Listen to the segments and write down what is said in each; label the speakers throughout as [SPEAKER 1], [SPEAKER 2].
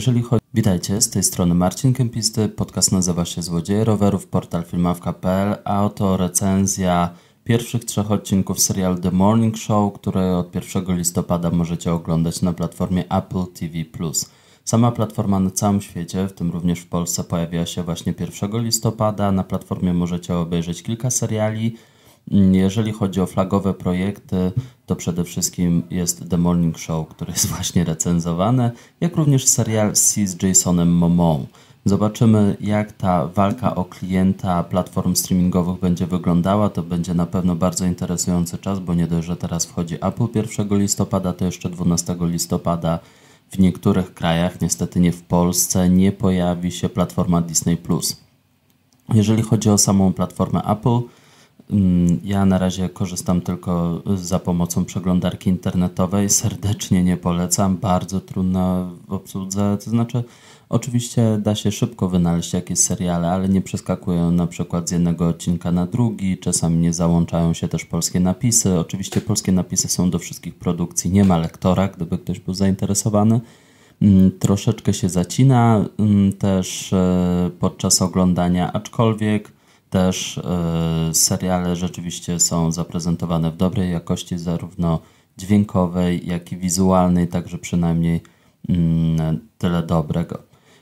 [SPEAKER 1] Jeżeli chodzi... Witajcie, z tej strony Marcin Kempisty, podcast nazywa się Złodzieje Rowerów, portal filmawka.pl, a oto recenzja pierwszych trzech odcinków serialu The Morning Show, które od 1 listopada możecie oglądać na platformie Apple TV+. Sama platforma na całym świecie, w tym również w Polsce, pojawiła się właśnie 1 listopada. Na platformie możecie obejrzeć kilka seriali, Mm, jeżeli chodzi o flagowe projekty, to przede wszystkim jest The Morning Show, który jest właśnie recenzowane, jak również serial C z Jasonem Momoą. Zobaczymy, jak ta walka o klienta platform streamingowych będzie wyglądała. To będzie na pewno bardzo interesujący czas, bo nie dość, że teraz wchodzi Apple 1 listopada, to jeszcze 12 listopada w niektórych krajach, niestety nie w Polsce, nie pojawi się platforma Disney. Jeżeli chodzi o samą platformę Apple, Mm, ja na razie korzystam tylko za pomocą przeglądarki internetowej. Serdecznie nie polecam, bardzo trudna w obsłudze. To znaczy, oczywiście da się szybko wynaleźć jakieś seriale, ale nie przeskakują na przykład z jednego odcinka na drugi. Czasami nie załączają się też polskie napisy. Oczywiście polskie napisy są do wszystkich produkcji, nie ma lektora, gdyby ktoś był zainteresowany mm, troszeczkę się zacina mm, też e, podczas oglądania, aczkolwiek też e, seriale rzeczywiście są zaprezentowane w dobrej jakości, zarówno dźwiękowej, jak i wizualnej, także przynajmniej mm, tyle dobrego.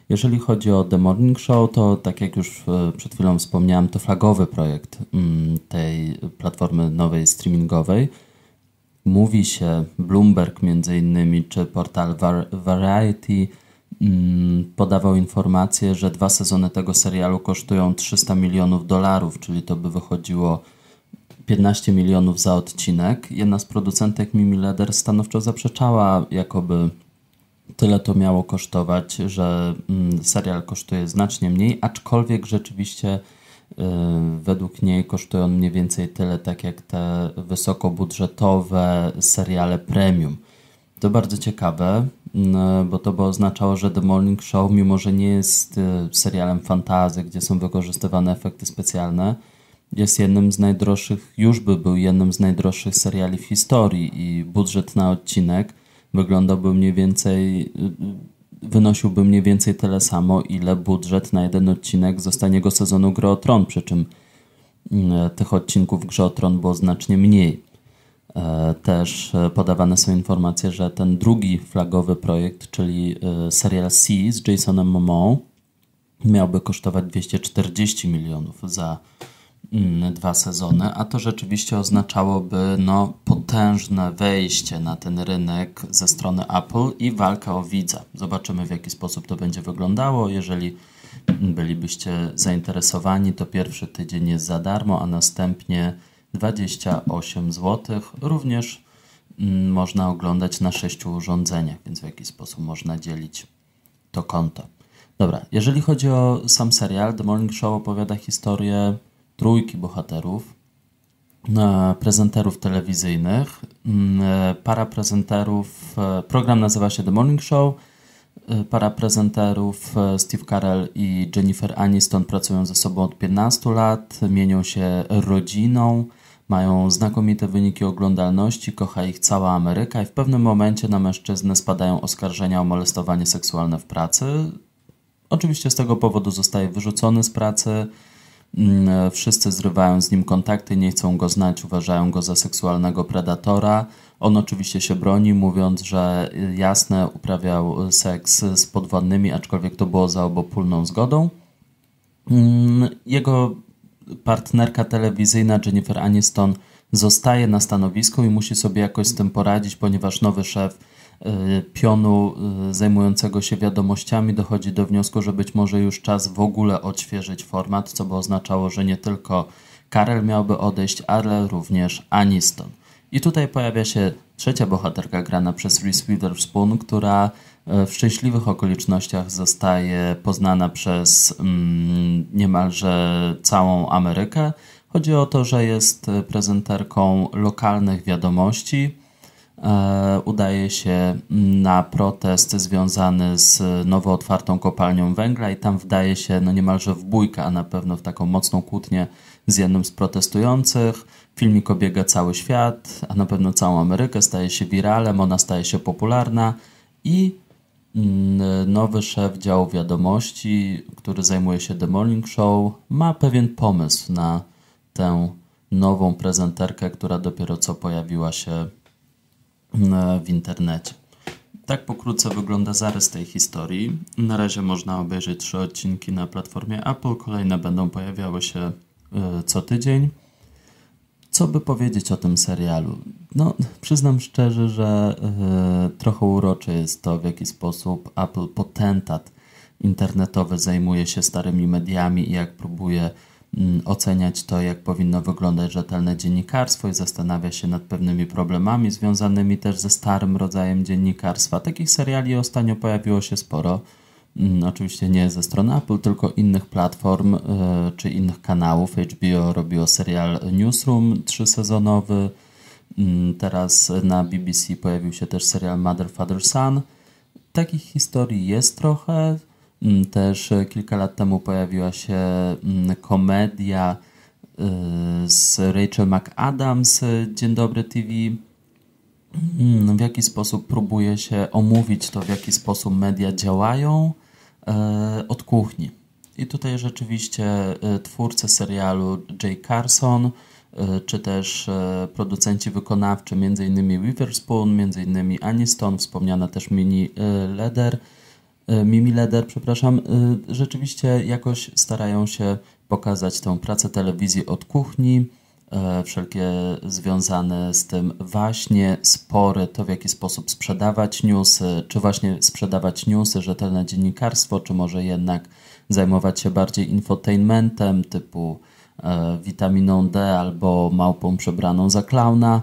[SPEAKER 1] Jeżeli chodzi o The Morning Show, to tak jak już e, przed chwilą wspomniałem, to flagowy projekt mm, tej platformy nowej streamingowej. Mówi się Bloomberg między innymi, czy portal Variety, Mm, podawał informację, że dwa sezony tego serialu kosztują 300 milionów dolarów, czyli to by wychodziło 15 milionów za odcinek. Jedna z producentek Mimi Leder stanowczo zaprzeczała, jakoby tyle to miało kosztować, że mm, serial kosztuje znacznie mniej, aczkolwiek rzeczywiście y, według niej kosztuje on mniej więcej tyle, tak jak te wysokobudżetowe seriale premium. To bardzo ciekawe, mm, bo to by oznaczało, że The Morning Show, mimo że nie jest y, serialem fantazy, gdzie są wykorzystywane efekty specjalne, jest jednym z najdroższych, już by był jednym z najdroższych seriali w historii i budżet na odcinek wyglądałby mniej więcej, y, y, wynosiłby mniej więcej tyle samo, ile budżet na jeden odcinek z ostatniego sezonu Gry o Tron, przy czym mm, tych odcinków Grze o Tron było znacznie mniej. E, też e, podawane są informacje, że ten drugi flagowy projekt, czyli e, serial C z Jasonem Momo, miałby kosztować 240 milionów za mm, dwa sezony, a to rzeczywiście oznaczałoby no, potężne wejście na ten rynek ze strony Apple i walka o widza. Zobaczymy w jaki sposób to będzie wyglądało. Jeżeli bylibyście zainteresowani, to pierwszy tydzień jest za darmo, a następnie 28 zł. Również mm, można oglądać na sześciu urządzeniach, więc w jaki sposób można dzielić to konto. Dobra, jeżeli chodzi o sam serial, The Morning Show opowiada historię trójki bohaterów, e, prezenterów telewizyjnych, mm, e, para prezenterów. E, program nazywa się The Morning Show, Y, para prezenterów y, Steve Carell i Jennifer Aniston pracują ze sobą od 15 lat, mienią się rodziną, mają znakomite wyniki oglądalności, kocha ich cała Ameryka i w pewnym momencie na mężczyznę spadają oskarżenia o molestowanie seksualne w pracy. Oczywiście z tego powodu zostaje wyrzucony z pracy. Mm, e, wszyscy zrywają z nim kontakty, nie chcą go znać, uważają go za seksualnego predatora. On oczywiście się broni, mówiąc, że jasne uprawiał seks z podwładnymi, aczkolwiek to było za obopólną zgodą. Mm, jego partnerka telewizyjna Jennifer Aniston zostaje na stanowisku i musi sobie jakoś z tym poradzić, ponieważ nowy szef y, pionu y, zajmującego się wiadomościami dochodzi do wniosku, że być może już czas w ogóle odświeżyć format, co by oznaczało, że nie tylko Karel miałby odejść, ale również Aniston. I tutaj pojawia się trzecia bohaterka grana przez Reese Witherspoon, która e, w szczęśliwych okolicznościach zostaje poznana przez mm, niemalże całą Amerykę. Chodzi o to, że jest prezenterką lokalnych wiadomości. E, udaje się mm, na protest związany z nowo otwartą kopalnią węgla i tam wdaje się no niemalże w bójkę, a na pewno w taką mocną kłótnię z jednym z protestujących. Filmik obiega cały świat, a na pewno całą Amerykę, staje się wiralem, ona staje się popularna i mm, nowy szef działu wiadomości, który zajmuje się The Morning Show, ma pewien pomysł na tę nową prezenterkę, która dopiero co pojawiła się mm, w internecie. Tak pokrótce wygląda zarys tej historii. Na razie można obejrzeć trzy odcinki na platformie Apple, kolejne będą pojawiały się e, co tydzień co by powiedzieć o tym serialu? No, przyznam szczerze, że yy, trochę urocze jest to, w jaki sposób Apple potentat internetowy zajmuje się starymi mediami i jak próbuje yy, oceniać to, jak powinno wyglądać rzetelne dziennikarstwo i zastanawia się nad pewnymi problemami związanymi też ze starym rodzajem dziennikarstwa. Takich seriali ostatnio pojawiło się sporo. Mm, oczywiście nie ze strony Apple, tylko innych platform e, czy innych kanałów. HBO robiło serial Newsroom trzysezonowy. Mm, teraz na BBC pojawił się też serial Mother, Father, Son. Takich historii jest trochę. Mm, też kilka lat temu pojawiła się komedia e, z Rachel McAdams, Dzień Dobry TV. Hmm, w jaki sposób próbuje się omówić to, w jaki sposób media działają e, od kuchni. I tutaj rzeczywiście e, twórcy serialu Jay Carson, e, czy też producenci wykonawczy, m.in. Witherspoon, m.in. Aniston, wspomniana też Mini Leder, Mimi Leder, przepraszam, rzeczywiście jakoś starają się pokazać tę pracę telewizji od kuchni, E, wszelkie związane z tym właśnie spory, to w jaki sposób sprzedawać newsy, czy właśnie sprzedawać newsy, rzetelne dziennikarstwo, czy może jednak zajmować się bardziej infotainmentem typu e, witaminą D albo małpą przebraną za klauna.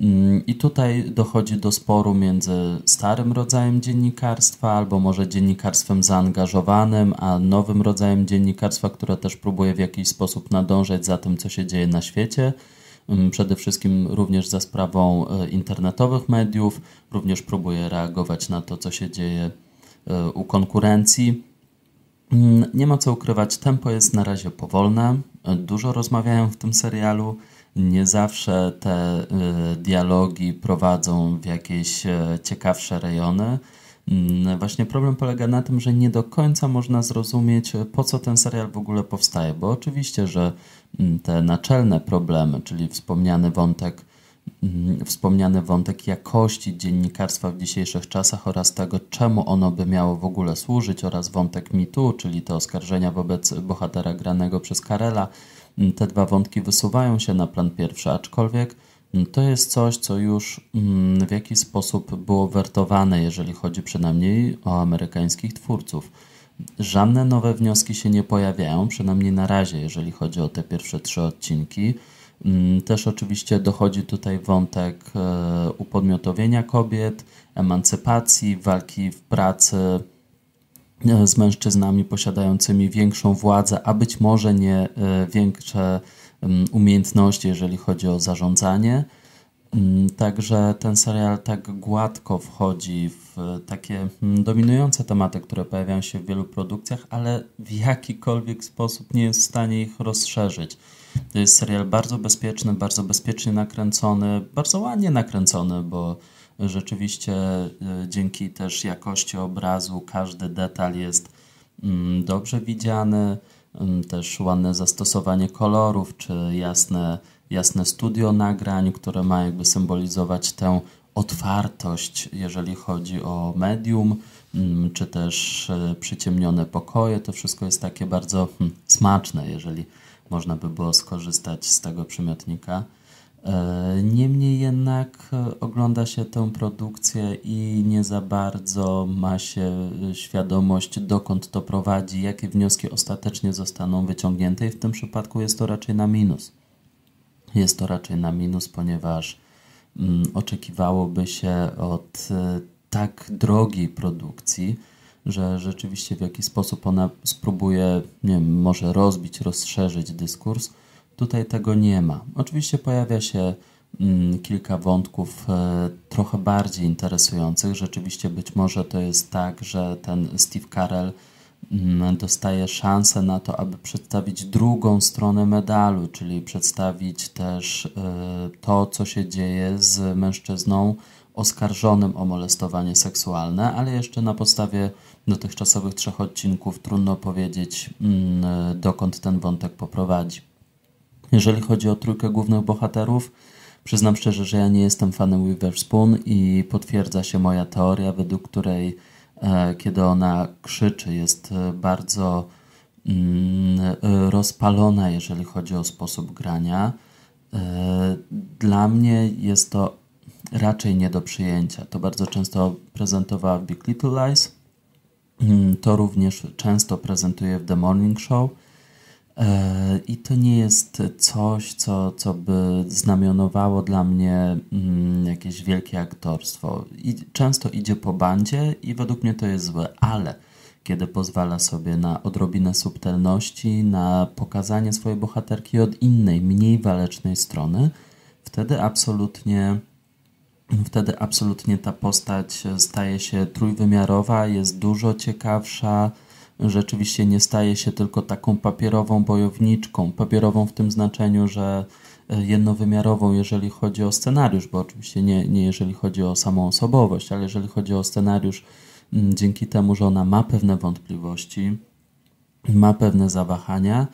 [SPEAKER 1] Mm, I tutaj dochodzi do sporu między starym rodzajem dziennikarstwa, albo może dziennikarstwem zaangażowanym, a nowym rodzajem dziennikarstwa, które też próbuje w jakiś sposób nadążać za tym, co się dzieje na świecie. Mm, przede wszystkim również za sprawą e, internetowych mediów, również próbuje reagować na to, co się dzieje e, u konkurencji. Mm, nie ma co ukrywać, tempo jest na razie powolne. E, dużo rozmawiają w tym serialu nie zawsze te y, dialogi prowadzą w jakieś y, ciekawsze rejony. Mm, właśnie problem polega na tym, że nie do końca można zrozumieć, y, po co ten serial w ogóle powstaje, bo oczywiście, że mm, te naczelne problemy, czyli wspomniany wątek, mm, wspomniany wątek jakości dziennikarstwa w dzisiejszych czasach oraz tego, czemu ono by miało w ogóle służyć, oraz wątek mitu, czyli te oskarżenia wobec bohatera granego przez Karela te dwa wątki wysuwają się na plan pierwszy, aczkolwiek mm, to jest coś, co już mm, w jakiś sposób było wertowane, jeżeli chodzi przynajmniej o amerykańskich twórców. Żadne nowe wnioski się nie pojawiają, przynajmniej na razie, jeżeli chodzi o te pierwsze trzy odcinki. Mm, też oczywiście dochodzi tutaj wątek e, upodmiotowienia kobiet, emancypacji, walki w pracy E, z mężczyznami posiadającymi większą władzę, a być może nie e, większe umiejętności, jeżeli chodzi o zarządzanie. Także ten serial tak gładko wchodzi w e, takie dominujące tematy, które pojawiają się w wielu produkcjach, ale w jakikolwiek sposób nie jest w stanie ich rozszerzyć. To jest serial bardzo bezpieczny, bardzo bezpiecznie nakręcony, bardzo ładnie nakręcony, bo rzeczywiście e, dzięki też jakości obrazu każdy detal jest mm, dobrze widziany, mm, też ładne zastosowanie kolorów, czy jasne, jasne studio nagrań, które ma jakby symbolizować tę otwartość, jeżeli chodzi o medium, mm, czy też e, przyciemnione pokoje. To wszystko jest takie bardzo hmm, smaczne, jeżeli można by było skorzystać z tego przymiotnika. E, niemniej jednak e, ogląda się tę produkcję i nie za bardzo ma się e, świadomość, dokąd to prowadzi, jakie wnioski ostatecznie zostaną wyciągnięte, i w tym przypadku jest to raczej na minus. Jest to raczej na minus, ponieważ mm, oczekiwałoby się od tak drogiej produkcji, że rzeczywiście w jakiś sposób ona spróbuje, nie wiem, może rozbić, rozszerzyć dyskurs Tutaj tego nie ma. Oczywiście pojawia się mm, kilka wątków e, trochę bardziej interesujących. Rzeczywiście być może to jest tak, że ten Steve Carell mm, dostaje szansę na to, aby przedstawić drugą stronę medalu, czyli przedstawić też e, to, co się dzieje z mężczyzną oskarżonym o molestowanie seksualne, ale jeszcze na podstawie dotychczasowych trzech odcinków trudno powiedzieć, mm, e, dokąd ten wątek poprowadzi. Jeżeli chodzi o trójkę głównych bohaterów, przyznam szczerze, że ja nie jestem fanem Witherspoon i potwierdza się moja teoria, według której e, kiedy ona krzyczy, jest e, bardzo mm, e, rozpalona, jeżeli chodzi o sposób grania. Dla mnie jest to raczej nie do przyjęcia. To bardzo często prezentowała w Big Little Lies. Mm, to również często prezentuje w The Morning Show. E, I to nie jest coś, co, co by znamionowało dla mnie mm, jakieś wielkie aktorstwo. I często idzie po bandzie i według mnie to jest złe, ale kiedy pozwala sobie na odrobinę subtelności, na pokazanie swojej bohaterki od innej, mniej walecznej strony, wtedy absolutnie wtedy absolutnie ta postać staje się trójwymiarowa, jest dużo ciekawsza rzeczywiście nie staje się tylko taką papierową bojowniczką, papierową w tym znaczeniu, że e, jednowymiarową, jeżeli chodzi o scenariusz, bo oczywiście nie, nie jeżeli chodzi o samą osobowość, ale jeżeli chodzi o scenariusz, dzięki temu, że ona ma pewne wątpliwości, ma pewne zawahania,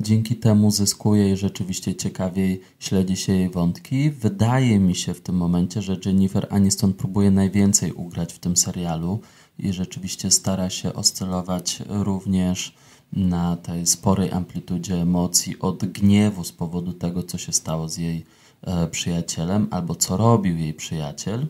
[SPEAKER 1] dzięki temu zyskuje i rzeczywiście ciekawiej śledzi się jej wątki. Wydaje mi się w tym momencie, że Jennifer Aniston próbuje najwięcej ugrać w tym serialu i rzeczywiście stara się oscylować również na tej sporej amplitudzie emocji od gniewu z powodu tego, co się stało z jej e, przyjacielem albo co robił jej przyjaciel.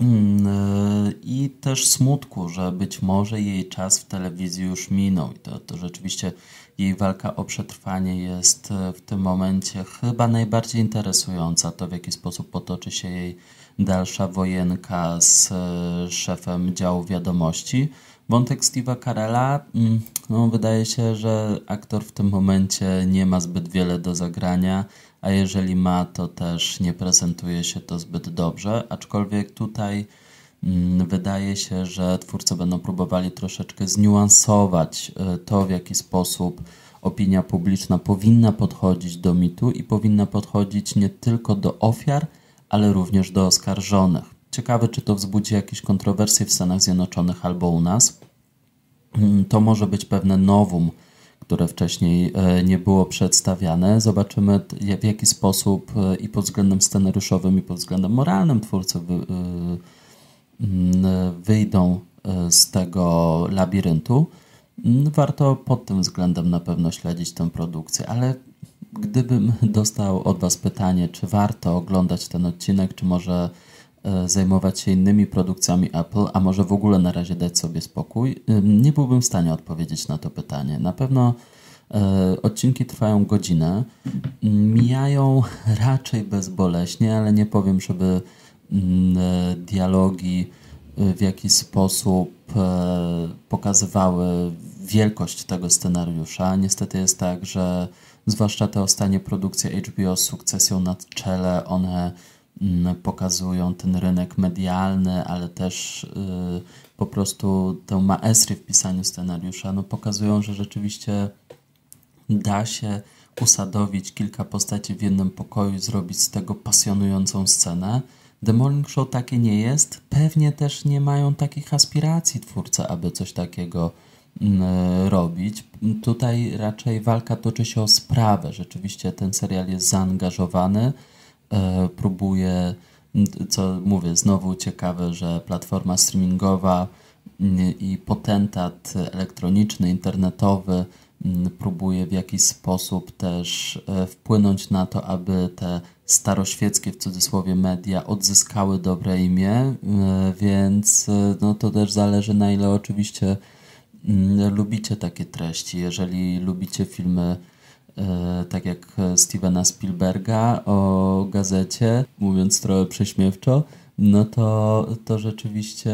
[SPEAKER 1] Mm, e, I też smutku, że być może jej czas w telewizji już minął. I to, to rzeczywiście jej walka o przetrwanie jest e, w tym momencie chyba najbardziej interesująca. To w jaki sposób potoczy się jej dalsza wojenka z e, szefem działu wiadomości. Wątek Steve'a Carella, mm, no, wydaje się, że aktor w tym momencie nie ma zbyt wiele do zagrania, a jeżeli ma, to też nie prezentuje się to zbyt dobrze, aczkolwiek tutaj mm, wydaje się, że twórcy będą próbowali troszeczkę zniuansować e, to, w jaki sposób opinia publiczna powinna podchodzić do mitu i powinna podchodzić nie tylko do ofiar, ale również do oskarżonych. Ciekawe, czy to wzbudzi jakieś kontrowersje w Stanach Zjednoczonych albo u nas. Mm, to może być pewne nowum, które wcześniej e, nie było przedstawiane. Zobaczymy, w jaki sposób e, i pod względem scenariuszowym, i pod względem moralnym twórcy e, mm, wyjdą z tego labiryntu. Mm, warto pod tym względem na pewno śledzić tę produkcję, ale Gdybym dostał od Was pytanie, czy warto oglądać ten odcinek, czy może e, zajmować się innymi produkcjami Apple, a może w ogóle na razie dać sobie spokój, e, nie byłbym w stanie odpowiedzieć na to pytanie. Na pewno e, odcinki trwają godzinę, mijają raczej bezboleśnie, ale nie powiem, żeby mm, dialogi w jakiś sposób pokazywały wielkość tego scenariusza. Niestety jest tak, że zwłaszcza te ostatnie produkcje HBO z sukcesją na czele, one mm, pokazują ten rynek medialny, ale też y, po prostu tę maestrię w pisaniu scenariusza, no pokazują, że rzeczywiście da się usadowić kilka postaci w jednym pokoju i zrobić z tego pasjonującą scenę. The Morning Show takie nie jest. Pewnie też nie mają takich aspiracji twórcy, aby coś takiego Mm, robić. Tutaj raczej walka toczy się o sprawę. Rzeczywiście ten serial jest zaangażowany, e, próbuje, mm, co mówię, znowu ciekawe, że platforma streamingowa mm, i potentat elektroniczny, internetowy próbuje w jakiś sposób też e, wpłynąć na to, aby te staroświeckie w cudzysłowie media odzyskały dobre imię, e, więc no to też zależy na ile oczywiście Mm, lubicie takie treści, jeżeli lubicie filmy e, tak jak Stevena Spielberga o gazecie, mówiąc trochę prześmiewczo, no to, to rzeczywiście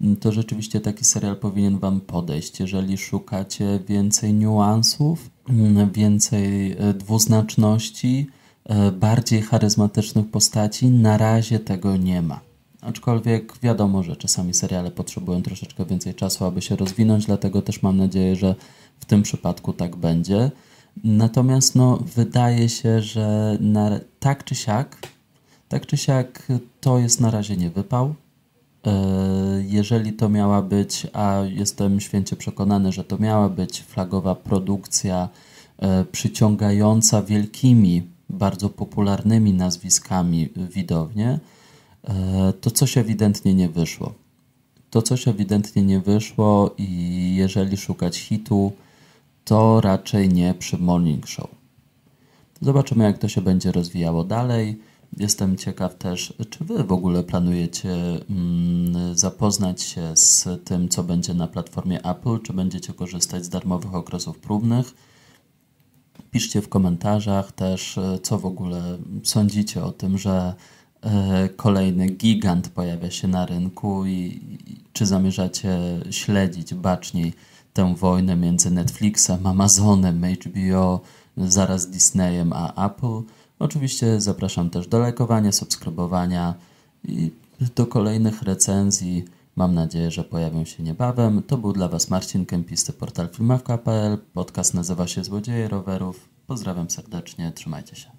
[SPEAKER 1] mm, to rzeczywiście taki serial powinien Wam podejść. Jeżeli szukacie więcej niuansów, mm, więcej e, dwuznaczności, e, bardziej charyzmatycznych postaci, na razie tego nie ma. Aczkolwiek wiadomo, że czasami seriale potrzebują troszeczkę więcej czasu, aby się rozwinąć, dlatego też mam nadzieję, że w tym przypadku tak będzie. Natomiast no, wydaje się, że na, tak czy siak, tak czy siak to jest na razie nie wypał. E, jeżeli to miała być, a jestem święcie przekonany, że to miała być flagowa produkcja e, przyciągająca wielkimi, bardzo popularnymi nazwiskami widownię, E, to coś ewidentnie nie wyszło. To coś ewidentnie nie wyszło i jeżeli szukać hitu, to raczej nie przy Morning Show. Zobaczymy, jak to się będzie rozwijało dalej. Jestem ciekaw też, czy Wy w ogóle planujecie mm, zapoznać się z tym, co będzie na platformie Apple, czy będziecie korzystać z darmowych okresów próbnych. Piszcie w komentarzach też, e, co w ogóle sądzicie o tym, że E, kolejny gigant pojawia się na rynku i czy zamierzacie śledzić baczniej tę wojnę między Netflixem, Amazonem, HBO, zaraz Disneyem, a Apple? Oczywiście zapraszam też do lajkowania, subskrybowania i do kolejnych recenzji. Mam nadzieję, że pojawią się niebawem. To był dla Was Marcin Kempisty portal filmawka.pl. Podcast nazywa się Złodzieje Rowerów. Pozdrawiam serdecznie, trzymajcie się.